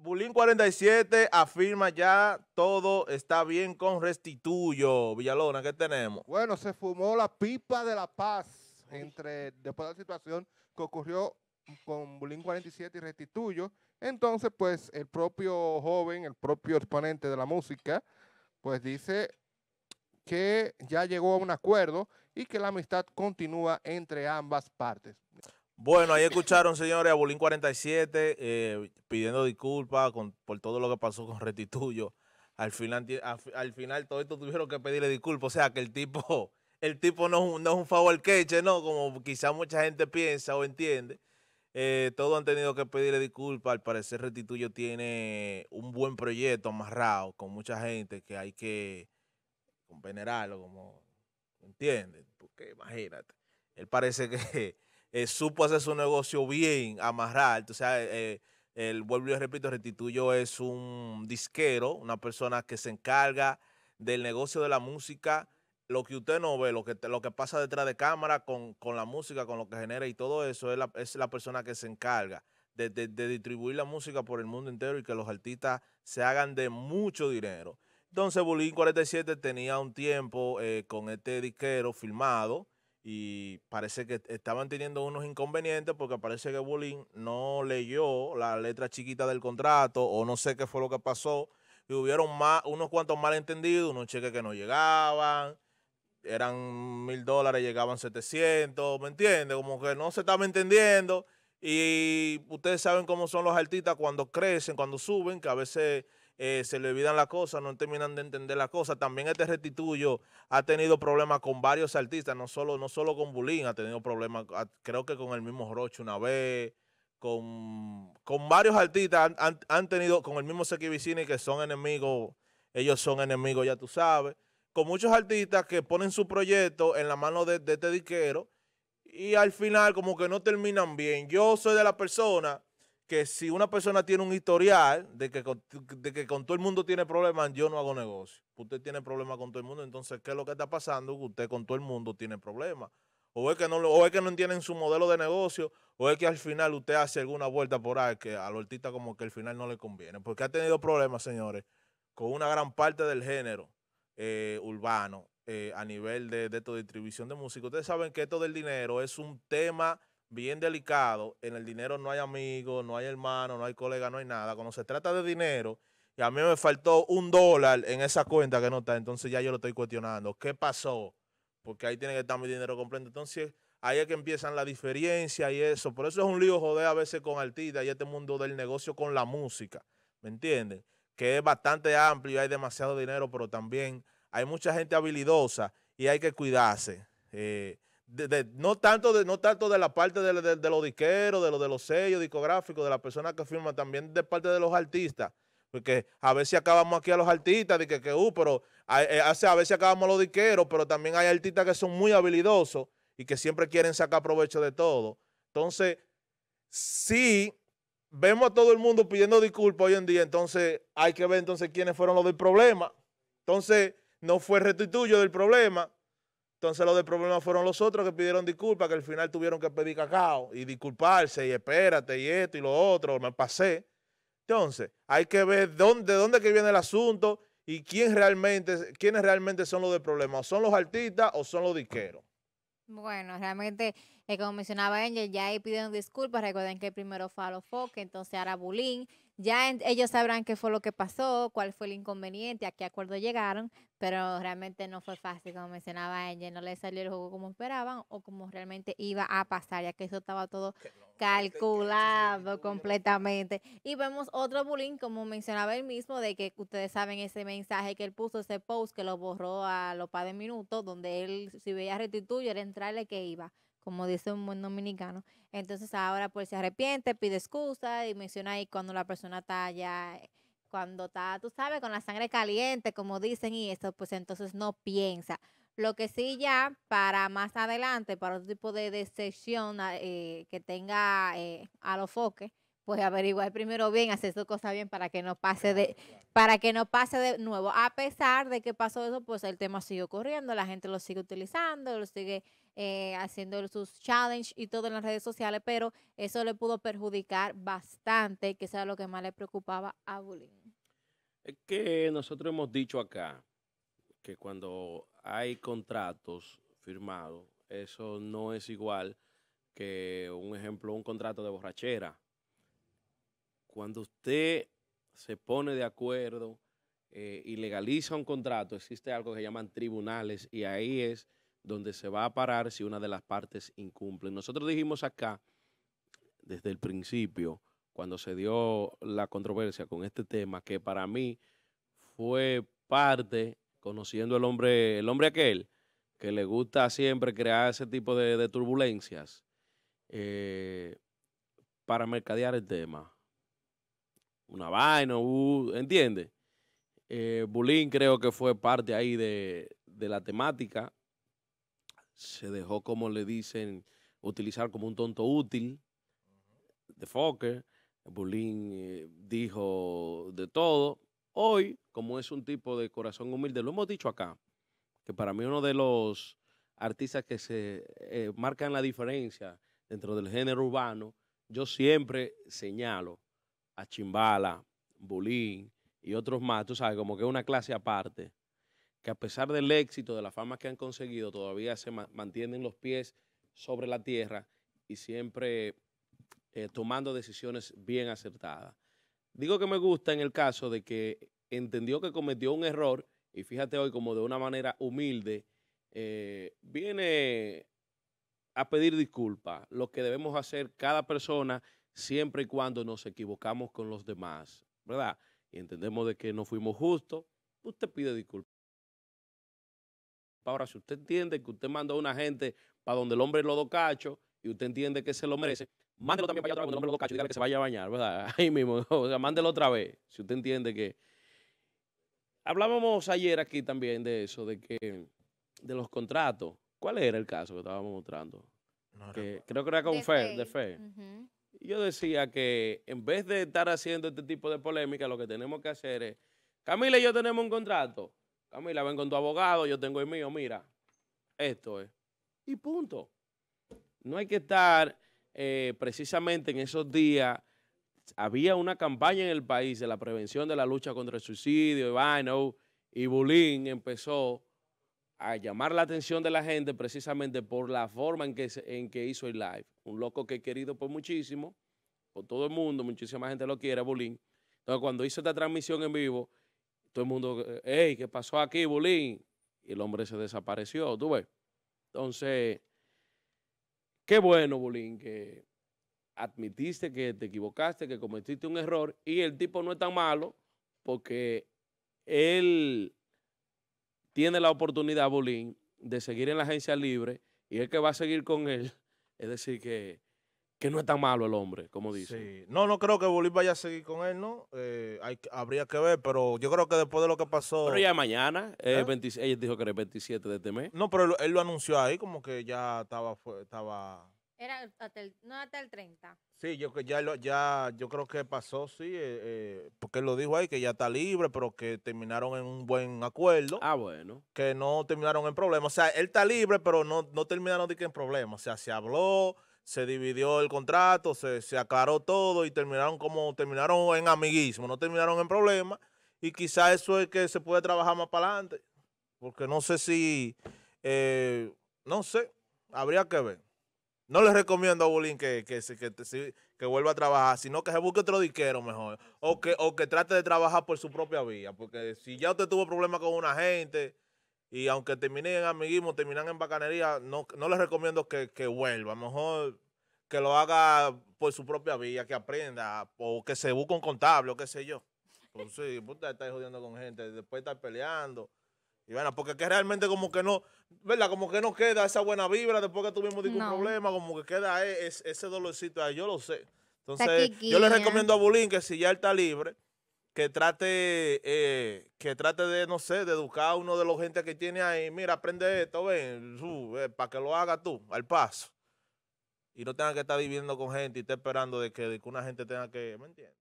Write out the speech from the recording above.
Bulín 47 afirma ya todo está bien con Restituyo. Villalona, ¿qué tenemos? Bueno, se fumó la pipa de la paz entre después de la situación que ocurrió con Bulín 47 y Restituyo. Entonces, pues, el propio joven, el propio exponente de la música, pues dice que ya llegó a un acuerdo y que la amistad continúa entre ambas partes. Bueno, ahí escucharon, señores, a Bolín 47 eh, pidiendo disculpas por todo lo que pasó con Retituyo. Al final, al, final todo esto tuvieron que pedirle disculpas. O sea, que el tipo, el tipo no, es un favor queche, ¿no? Como quizá mucha gente piensa o entiende. Eh, todos han tenido que pedirle disculpas. Al parecer, Retituyo tiene un buen proyecto amarrado con mucha gente que hay que venerarlo, como, ¿entiendes? Porque imagínate, él parece que eh, supo hacer su negocio bien, amarrar. O sea, ah, eh, eh, el vuelvo y repito, Restituyo es un disquero, una persona que se encarga del negocio de la música, lo que usted no ve, lo que, lo que pasa detrás de cámara con, la música, con lo que genera y todo eso, es la, persona que se encarga de, distribuir la música por el mundo entero y que los artistas se hagan de mucho dinero. Entonces, Bulín 47 tenía un tiempo con este disquero filmado y parece que estaban teniendo unos inconvenientes porque parece que Bullying no leyó la letra chiquita del contrato o no sé qué fue lo que pasó y hubieron más, unos cuantos malentendidos, unos cheques que no llegaban, eran mil dólares, llegaban 700, ¿me entiendes? Como que no se estaba entendiendo y ustedes saben cómo son los artistas cuando crecen, cuando suben, que a veces eh, se le olvidan las cosas, no terminan de entender las cosas. También este restituyo ha tenido problemas con varios artistas, no solo, no solo con Bulín, ha tenido problemas, ah, creo que con el mismo Roche una vez, con, varios artistas han, tenido, con el mismo Seki Vicini, que son enemigos, ellos son enemigos, ya tú sabes, con muchos artistas que ponen su proyecto en la mano de, de este diquero y al final como que no terminan bien. Yo soy de la persona que si una persona tiene un historial de que, con, que con todo el mundo tiene problemas, yo no hago negocio. Usted tiene problemas con todo el mundo, entonces, ¿qué es lo que está pasando? Usted con todo el mundo tiene problemas. O es que no, es que no entienden su modelo de negocio, o es que al final usted hace alguna vuelta por ahí que al artista como que al final no le conviene. Porque ha tenido problemas, señores, con una gran parte del género eh, urbano eh, a nivel de, de, de distribución de música. Ustedes saben que esto del dinero es un tema bien delicado. En el dinero no hay amigos, no hay hermanos, no hay colegas, no hay nada. Cuando se trata de dinero, y a mí me faltó un dólar en esa cuenta que no está, entonces ya yo lo estoy cuestionando. ¿Qué pasó? Porque ahí tiene que estar mi dinero completo. Entonces, ahí es que empiezan las diferencias y eso. Por eso es un lío joder a veces con artistas y este mundo del negocio con la música. ¿Me entienden? Que es bastante amplio, y hay demasiado dinero, pero también hay mucha gente habilidosa y hay que cuidarse. Eh, no, tanto de, no tanto de la parte de, los disqueros, de, lo, de los sellos discográficos, de las personas que firman, también de parte de los artistas. Porque a veces acabamos aquí a los artistas, que, uh, pero eh, a, veces acabamos a los disqueros, pero también hay artistas que son muy habilidosos y que siempre quieren sacar provecho de todo. Entonces, si vemos a todo el mundo pidiendo disculpas hoy en día, entonces hay que ver entonces quiénes fueron los del problema. Entonces, no fue restituyo del problema, entonces los de problema fueron los otros que pidieron disculpas, que al final tuvieron que pedir cacao y disculparse y espérate y esto y lo otro, me pasé. Entonces, hay que ver dónde, dónde que viene el asunto y quién realmente, quiénes realmente son los de problema. son los artistas o son los disqueros? Bueno, realmente como mencionaba Angel, ya ahí pidieron disculpas. Recuerden que el primero fue a los foques, entonces ahora bullying. Ya ellos sabrán qué fue lo que pasó, cuál fue el inconveniente, a qué acuerdo llegaron, pero realmente no fue fácil, como mencionaba Angel, no le salió el juego como esperaban o como realmente iba a pasar, ya que eso estaba todo calculado completamente. Y vemos otro bullying, como mencionaba él mismo, de que ustedes saben ese mensaje que él puso, ese post que lo borró a los par minutos, donde él, si veía restituye, era entrarle que iba como dice un buen dominicano. Entonces ahora pues se arrepiente, pide excusa y menciona ahí cuando la persona está ya, eh, cuando está, tú sabes, con la sangre caliente, como dicen y esto, pues entonces no piensa. Lo que sí ya para más adelante, para otro tipo de, decepción ah, eh, que tenga eh, a los pues averiguar primero bien, hacer sus cosas bien para que no pase de, para que no pase de nuevo. A pesar de que pasó eso, pues el tema siguió corriendo, la gente lo sigue utilizando, lo sigue eh, haciendo sus challenges y todo en las redes sociales, pero eso le pudo perjudicar bastante, que era lo que más le preocupaba a Bulín. Es que nosotros hemos dicho acá que cuando hay contratos firmados, eso no es igual que un ejemplo, un contrato de borrachera cuando usted se pone de acuerdo eh, y legaliza un contrato, existe algo que llaman tribunales y ahí es donde se va a parar si una de las partes incumple. Nosotros dijimos acá, desde el principio, cuando se dio la controversia con este tema, que para mí fue parte, conociendo el hombre, el hombre aquel, que le gusta siempre crear ese tipo de, turbulencias, eh, para mercadear el tema una vaina, ¿entiendes? Eh, Bulín creo que fue parte ahí de, la temática. Se dejó, como le dicen, utilizar como un tonto útil de Fokker. Bulín eh, dijo de todo. Hoy, como es un tipo de corazón humilde, lo hemos dicho acá, que para mí uno de los artistas que se eh, marcan la diferencia dentro del género urbano, yo siempre señalo a Chimbala, Bulín y otros más, tú sabes, como que es una clase aparte, que a pesar del éxito, de la fama que han conseguido, todavía se mantienen los pies sobre la tierra y siempre eh, tomando decisiones bien acertadas. Digo que me gusta en el caso de que entendió que cometió un error y fíjate hoy como de una manera humilde eh, viene a pedir disculpas, lo que debemos hacer cada persona siempre y cuando nos equivocamos con los demás, ¿verdad? Y entendemos de que no fuimos justos, usted pide disculpas. Ahora, si usted entiende que usted manda a una gente para donde el hombre lo docacho cacho y usted entiende que se lo merece, mándelo también para allá donde el hombre lo docacho y dígale que se vaya a bañar, ¿verdad? Ahí mismo, o sea, mándelo otra vez, si usted entiende que... Hablábamos ayer aquí también de eso, de que de los contratos. ¿Cuál era el caso que estábamos mostrando? creo que era con fe, de fe yo decía que en vez de estar haciendo este tipo de polémica, lo que tenemos que hacer es, Camila y yo tenemos un contrato. Camila, ven con tu abogado, yo tengo el mío, mira, esto es. Y punto. No hay que estar eh, precisamente en esos días. Había una campaña en el país de la prevención de la lucha contra el suicidio, y vaino, y bullying empezó a llamar la atención de la gente precisamente por la forma en que, en que hizo el live. Un loco que he querido por muchísimo, por todo el mundo, muchísima gente lo quiere, Bolín. Entonces, cuando hizo esta transmisión en vivo, todo el mundo, ¡Ey, ¿qué pasó aquí, Bolín? Y el hombre se desapareció, tú ves. Entonces, qué bueno, Bolín, que admitiste que te equivocaste, que cometiste un error y el tipo no es tan malo porque él tiene la oportunidad Bolín de seguir en la agencia libre y el que va a seguir con él, es decir, que, que no es tan malo el hombre, como dice. No, no creo que Bolín vaya a seguir con él, ¿no? Eh, habría que ver, pero yo creo que después de lo que pasó... Pero ya mañana, ¿Eh? ella dijo que era el 27 de este mes. No, pero él, lo anunció ahí, como que ya estaba... estaba era hasta el, no hasta el 30. Sí, yo que ya lo, ya yo creo que pasó, sí, eh, eh, porque lo dijo ahí que ya está libre, pero que terminaron en un buen acuerdo. Ah, bueno. Que no terminaron en problemas. O sea, él está libre, pero no, terminaron de que en problemas. O sea, se habló, se dividió el contrato, se, aclaró todo y terminaron como terminaron en amiguismo, no terminaron en problemas. Y quizá eso es que se puede trabajar más para adelante. Porque no sé si, eh, no sé, habría que ver. No le recomiendo a Bulín que, que, que, vuelva a trabajar, sino que se busque otro diquero mejor. O que, o que trate de trabajar por su propia vía. Porque si ya usted tuvo problemas con una gente, y aunque terminen en amiguismo, terminan en bacanería, no, no les recomiendo que, que vuelva. Mejor que lo haga por su propia vía, que aprenda, o que se busque un contable, o qué sé yo. Pues sí, puta estáis jodiendo con gente, después estar peleando. Y bueno, porque que realmente como que no, ¿verdad? Como que no queda esa buena vibra después que tuvimos ningún problema, como que queda e, es, ese dolorcito ahí, yo lo sé. Entonces, yo le recomiendo a Bulín que si ya está libre, que trate, eh, que trate de, no sé, de educar a uno de los gente que tiene ahí. Mira, aprende esto, ven, para que lo haga tú, al paso. Y no tenga que estar viviendo con gente y estar esperando de que, de que una gente tenga que, ¿me entiendes?